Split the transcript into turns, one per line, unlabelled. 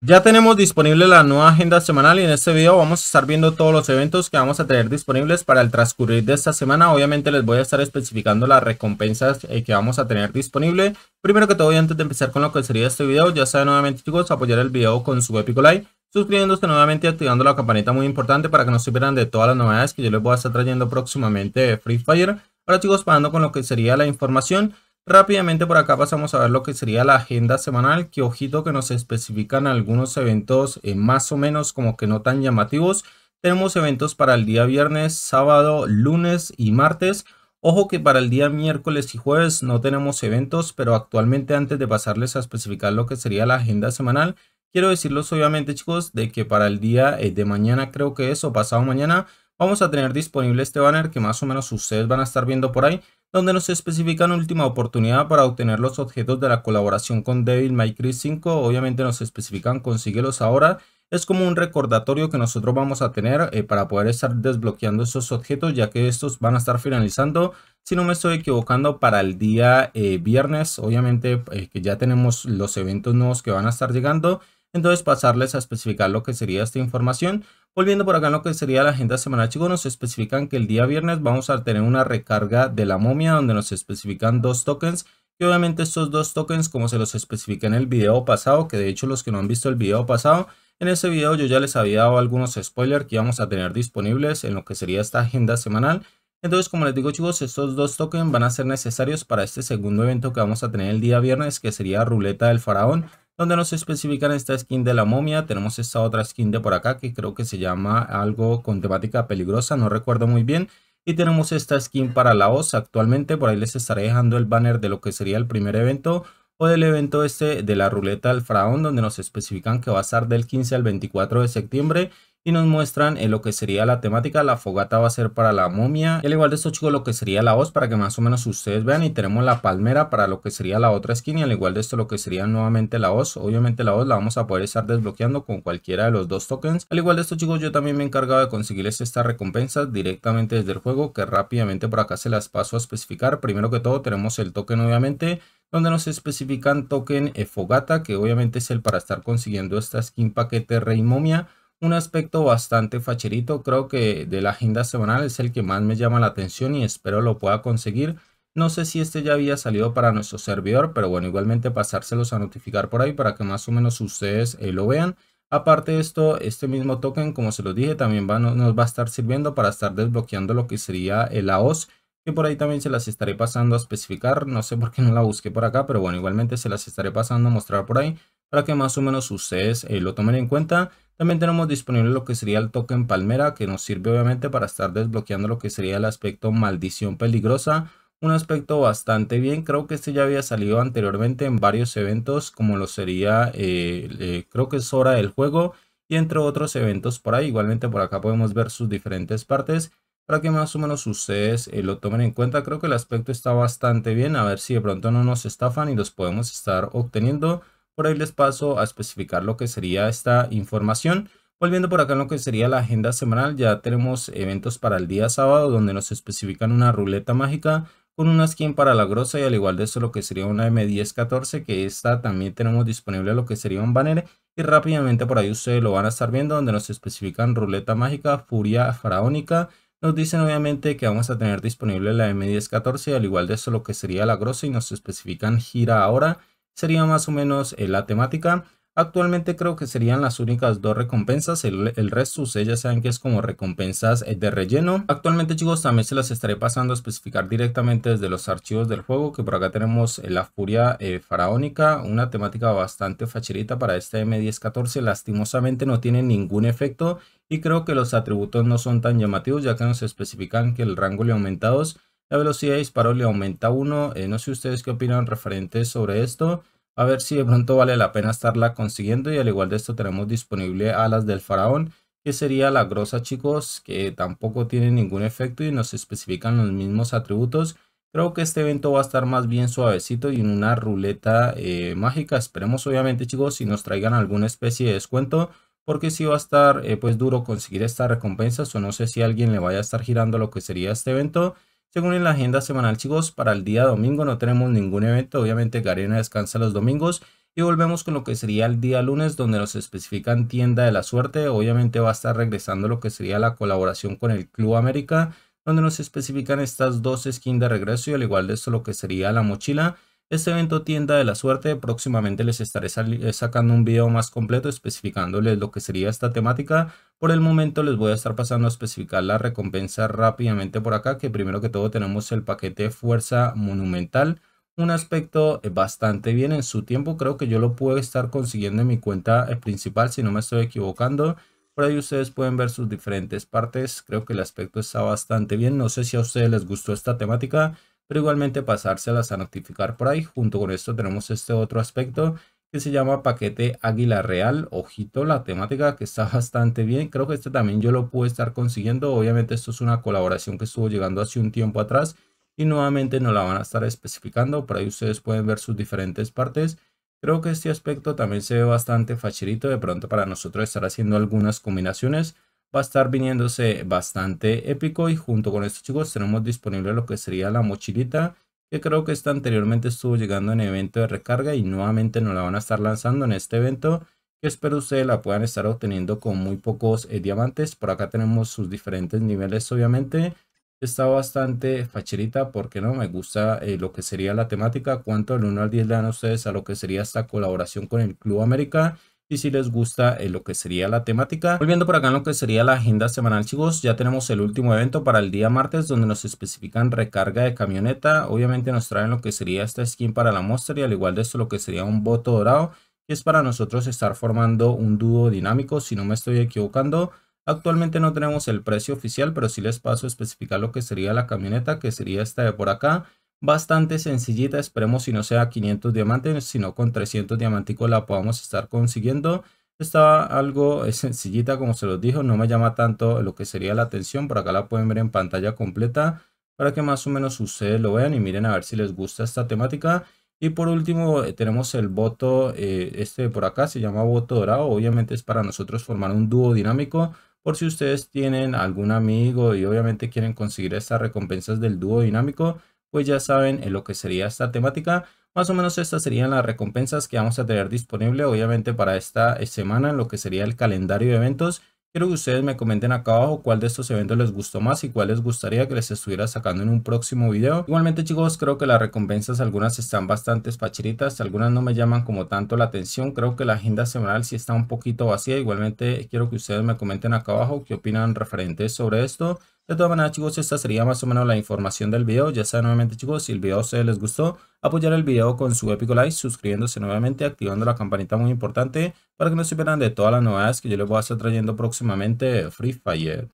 Ya tenemos disponible la nueva agenda semanal y en este video vamos a estar viendo todos los eventos que vamos a tener disponibles para el transcurrir de esta semana. Obviamente les voy a estar especificando las recompensas eh, que vamos a tener disponible. Primero que todo y antes de empezar con lo que sería este video, ya saben nuevamente chicos apoyar el video con su épico like, suscribiéndose nuevamente y activando la campanita muy importante para que no se pierdan de todas las novedades que yo les voy a estar trayendo próximamente de Free Fire. Ahora chicos, pasando con lo que sería la información. Rápidamente por acá pasamos a ver lo que sería la agenda semanal, que ojito que nos especifican algunos eventos eh, más o menos como que no tan llamativos. Tenemos eventos para el día viernes, sábado, lunes y martes. Ojo que para el día miércoles y jueves no tenemos eventos, pero actualmente antes de pasarles a especificar lo que sería la agenda semanal, quiero decirles obviamente chicos de que para el día eh, de mañana creo que es o pasado mañana vamos a tener disponible este banner que más o menos ustedes van a estar viendo por ahí, donde nos especifican última oportunidad para obtener los objetos de la colaboración con Devil May Cry 5, obviamente nos especifican consíguelos ahora, es como un recordatorio que nosotros vamos a tener eh, para poder estar desbloqueando esos objetos ya que estos van a estar finalizando si no me estoy equivocando para el día eh, viernes obviamente eh, que ya tenemos los eventos nuevos que van a estar llegando entonces pasarles a especificar lo que sería esta información Volviendo por acá en lo que sería la agenda semanal, chicos, nos especifican que el día viernes vamos a tener una recarga de la momia donde nos especifican dos tokens. Y obviamente estos dos tokens, como se los especifica en el video pasado, que de hecho los que no han visto el video pasado, en ese video yo ya les había dado algunos spoilers que vamos a tener disponibles en lo que sería esta agenda semanal. Entonces, como les digo chicos, estos dos tokens van a ser necesarios para este segundo evento que vamos a tener el día viernes, que sería Ruleta del Faraón donde nos especifican esta skin de la momia. Tenemos esta otra skin de por acá que creo que se llama algo con temática peligrosa, no recuerdo muy bien. Y tenemos esta skin para la OS actualmente, por ahí les estaré dejando el banner de lo que sería el primer evento o del evento este de la ruleta al fraón, donde nos especifican que va a estar del 15 al 24 de septiembre y nos muestran en eh, lo que sería la temática. La fogata va a ser para la momia, y al igual de esto chicos lo que sería la voz para que más o menos ustedes vean y tenemos la palmera para lo que sería la otra skin. y al igual de esto lo que sería nuevamente la voz. Obviamente la voz la vamos a poder estar desbloqueando con cualquiera de los dos tokens. Al igual de esto chicos yo también me he encargado de conseguirles estas recompensas directamente desde el juego que rápidamente por acá se las paso a especificar. Primero que todo tenemos el token obviamente donde nos especifican token eh, Fogata, que obviamente es el para estar consiguiendo esta skin paquete Rey Momia. Un aspecto bastante facherito creo que de la agenda semanal es el que más me llama la atención y espero lo pueda conseguir. No sé si este ya había salido para nuestro servidor, pero bueno, igualmente pasárselos a notificar por ahí para que más o menos ustedes eh, lo vean. Aparte de esto, este mismo token, como se los dije, también nos va a estar sirviendo para estar desbloqueando lo que sería el eh, AOS, que por ahí también se las estaré pasando a especificar. No sé por qué no la busqué por acá, pero bueno, igualmente se las estaré pasando a mostrar por ahí para que más o menos ustedes eh, lo tomen en cuenta. También tenemos disponible lo que sería el token palmera que nos sirve obviamente para estar desbloqueando lo que sería el aspecto maldición peligrosa. Un aspecto bastante bien, creo que este ya había salido anteriormente en varios eventos como lo sería, eh, eh, creo que es hora del juego y entre otros eventos por ahí. Igualmente por acá podemos ver sus diferentes partes para que más o menos ustedes eh, lo tomen en cuenta. Creo que el aspecto está bastante bien, a ver si de pronto no nos estafan y los podemos estar obteniendo. Por ahí les paso a especificar lo que sería esta información. Volviendo por acá en lo que sería la agenda semanal, ya tenemos eventos para el día sábado donde nos especifican una ruleta mágica con una skin para la grosa y al igual de eso lo que sería una M1014 que esta también tenemos disponible lo que sería un banner y rápidamente por ahí ustedes lo van a estar viendo donde nos especifican ruleta mágica, furia faraónica, nos dicen obviamente que vamos a tener disponible la M1014 y al igual de eso lo que sería la grosa y nos especifican gira ahora sería más o menos eh, la temática. Actualmente creo que serían las únicas dos recompensas, el, resto ustedes ya saben que es como recompensas eh, de relleno. Actualmente chicos también se las estaré pasando a especificar directamente desde los archivos del juego, que por acá tenemos eh, la furia faraónica, una temática bastante facherita para este M1014, lastimosamente no tiene ningún efecto y creo que los atributos no son tan llamativos ya que nos especifican que el rango le aumentados la velocidad de disparo le aumenta uno eh, no sé ustedes qué opinan referentes sobre esto. A ver si de pronto vale la pena estarla consiguiendo. Y al igual de esto tenemos disponible alas del faraón. Que sería la grosa chicos. Que tampoco tiene ningún efecto y nos especifican los mismos atributos. Creo que este evento va a estar más bien suavecito y en una ruleta eh, mágica. Esperemos obviamente chicos si nos traigan alguna especie de descuento porque si va a estar eh, pues duro conseguir estas recompensas o no sé si alguien le vaya a estar girando lo que sería este evento según la agenda semanal, chicos, para el día domingo no tenemos ningún evento. Obviamente, Garena descansa los domingos. Y volvemos con lo que sería el día lunes, donde nos especifican tienda de la suerte. Obviamente va a estar regresando lo que sería la colaboración con el Club América, donde nos especifican estas dos skins de regreso y al igual de esto lo que sería la mochila. Este evento tienda de la suerte, próximamente les estaré eh, sacando un video más completo especificándoles lo que sería esta temática. Por el momento les voy a estar pasando a especificar la recompensa rápidamente por acá, que primero que todo tenemos el paquete Fuerza Monumental. Un aspecto eh, bastante bien en su tiempo, creo que yo lo puedo estar consiguiendo en mi cuenta eh, principal si no me estoy equivocando. Por ahí ustedes pueden ver sus diferentes partes. Creo que el aspecto está bastante bien. No sé si a ustedes les gustó esta temática pero igualmente pasárselas a notificar por ahí. Junto con esto tenemos este otro aspecto que se llama paquete Águila Real. Ojito, la temática que está bastante bien. Creo que este también yo lo pude estar consiguiendo. Obviamente esto es una colaboración que estuvo llegando hace un tiempo atrás y nuevamente nos la van a estar especificando. Por ahí ustedes pueden ver sus diferentes partes. Creo que este aspecto también se ve bastante facilito, de pronto para nosotros estar haciendo algunas combinaciones va a estar viniéndose bastante épico y junto con esto chicos tenemos disponible lo que sería la mochilita que creo que esta anteriormente estuvo llegando en evento de recarga y nuevamente nos la van a estar lanzando en este evento que espero ustedes la puedan estar obteniendo con muy pocos eh, diamantes por acá tenemos sus diferentes niveles obviamente está bastante facilita porque no me gusta eh, lo que sería la temática cuánto del 1 al 10 le dan ustedes a lo que sería esta colaboración con el Club América y si les gusta eh, lo que sería la temática. Volviendo por acá en lo que sería la agenda semanal chicos, ya tenemos el último evento para el día martes donde nos especifican recarga de camioneta, obviamente nos traen lo que sería esta skin para la monster y al igual de esto lo que sería un voto dorado y es para nosotros estar formando un dúo dinámico si no me estoy equivocando. Actualmente no tenemos el precio oficial pero si les paso a especificar lo que sería la camioneta que sería esta de por acá bastante sencillita. Esperemos si no sea 500 diamantes, sino con 300 diamanticos la podamos estar consiguiendo. Está algo sencillita, como se los dijo, no me llama tanto lo que sería la atención. Por acá la pueden ver en pantalla completa para que más o menos ustedes lo vean y miren a ver si les gusta esta temática. Y por último eh, tenemos el voto, eh, este por acá se llama voto dorado, obviamente es para nosotros formar un dúo dinámico. Por si ustedes tienen algún amigo y obviamente quieren conseguir estas recompensas del dúo dinámico, pues ya saben en eh, lo que sería esta temática. Más o menos estas serían las recompensas que vamos a tener disponible obviamente para esta eh, semana en lo que sería el calendario de eventos. Quiero que ustedes me comenten acá abajo cuál de estos eventos les gustó más y cuál les gustaría que les estuviera sacando en un próximo video. Igualmente chicos, creo que las recompensas algunas están bastante pacheritas, algunas no me llaman como tanto la atención. Creo que la agenda semanal sí está un poquito vacía. Igualmente quiero que ustedes me comenten acá abajo qué opinan referentes sobre esto. De todas maneras chicos, esta sería más o menos la información del video. Ya saben nuevamente chicos, si el video a les gustó, apoyar el video con su épico like, suscribiéndose nuevamente, activando la campanita muy importante para que no se pierdan de todas las novedades que yo les voy a estar trayendo próximamente Free Fire.